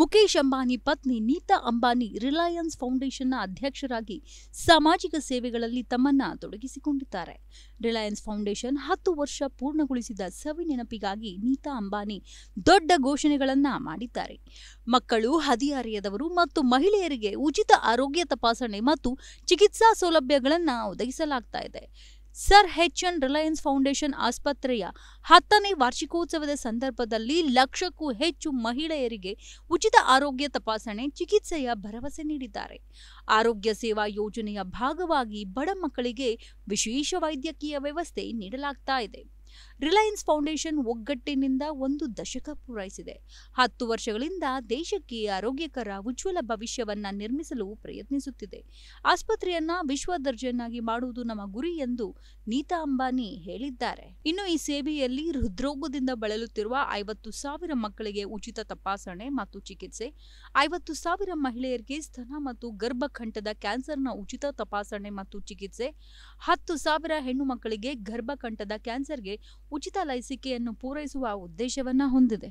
ಮುಖೇಶ್ ಅಂಬಾನಿ ಪತ್ನಿ ನೀತಾ ಅಂಬಾನಿ ರಿಲಯನ್ಸ್ ಫೌಂಡೇಶನ್ನ ಅಧ್ಯಕ್ಷರಾಗಿ ಸಾಮಾಜಿಕ ಸೇವೆಗಳಲ್ಲಿ ತಮ್ಮನ್ನ ತೊಡಗಿಸಿಕೊಂಡಿದ್ದಾರೆ ರಿಲಯನ್ಸ್ ಫೌಂಡೇಶನ್ ಹತ್ತು ವರ್ಷ ಪೂರ್ಣಗೊಳಿಸಿದ ಸವಿ ನೆನಪಿಗಾಗಿ ನೀತಾ ಅಂಬಾನಿ ದೊಡ್ಡ ಘೋಷಣೆಗಳನ್ನ ಮಾಡಿದ್ದಾರೆ ಮಕ್ಕಳು ಹದಿಹರೆಯದವರು ಮತ್ತು ಮಹಿಳೆಯರಿಗೆ ಉಚಿತ ಆರೋಗ್ಯ ತಪಾಸಣೆ ಮತ್ತು ಚಿಕಿತ್ಸಾ ಸೌಲಭ್ಯಗಳನ್ನು ಒದಗಿಸಲಾಗ್ತಾ ಇದೆ sir H N Reliance Foundation ಆಸ್ಪತ್ರೆಯ ಹತ್ತನೇ ವಾರ್ಷಿಕೋತ್ಸವದ ಸಂದರ್ಭದಲ್ಲಿ ಲಕ್ಷಕ್ಕೂ ಹೆಚ್ಚು ಮಹಿಳೆಯರಿಗೆ ಉಚಿತ ಆರೋಗ್ಯ ತಪಾಸಣೆ ಚಿಕಿತ್ಸೆಯ ಭರವಸೆ ನೀಡಿದ್ದಾರೆ ಆರೋಗ್ಯ ಸೇವಾ ಯೋಜನೆಯ ಭಾಗವಾಗಿ ಬಡ ಮಕ್ಕಳಿಗೆ ವಿಶೇಷ ವೈದ್ಯಕೀಯ ವ್ಯವಸ್ಥೆ ನೀಡಲಾಗ್ತಾ ಇದೆ ರಿಲಯನ್ಸ್ ಫೌಂಡೇಶನ್ ಒಗ್ಗಟ್ಟಿನಿಂದ ಒಂದು ದಶಕ ಪೂರೈಸಿದೆ ಹತ್ತು ವರ್ಷಗಳಿಂದ ದೇಶಕ್ಕೆ ಆರೋಗ್ಯಕರ ಉಜ್ವಲ ಭವಿಷ್ಯವನ್ನ ನಿರ್ಮಿಸಲು ಪ್ರಯತ್ನಿಸುತ್ತಿದೆ ಆಸ್ಪತ್ರೆಯನ್ನ ವಿಶ್ವ ದರ್ಜೆಯನ್ನಾಗಿ ಮಾಡುವುದು ನಮ್ಮ ಗುರಿ ಎಂದು ನೀತಾ ಅಂಬಾನಿ ಹೇಳಿದ್ದಾರೆ ಇನ್ನು ಈ ಸೇವೆಯಲ್ಲಿ ಹೃದ್ರೋಗದಿಂದ ಬಳಲುತ್ತಿರುವ ಐವತ್ತು ಸಾವಿರ ಮಕ್ಕಳಿಗೆ ಉಚಿತ ತಪಾಸಣೆ ಮತ್ತು ಚಿಕಿತ್ಸೆ ಐವತ್ತು ಸಾವಿರ ಮಹಿಳೆಯರಿಗೆ ಸ್ತನ ಮತ್ತು ಗರ್ಭಕಂಠದ ಕ್ಯಾನ್ಸರ್ನ ಉಚಿತ ತಪಾಸಣೆ ಮತ್ತು ಚಿಕಿತ್ಸೆ ಹತ್ತು ಸಾವಿರ ಹೆಣ್ಣು ಮಕ್ಕಳಿಗೆ ಗರ್ಭಕಂಠದ ಕ್ಯಾನ್ಸರ್ಗೆ ಉಚಿತ ಲಸಿಕೆಯನ್ನು ಪೂರೈಸುವ ಉದ್ದೇಶವನ್ನ ಹೊಂದಿದೆ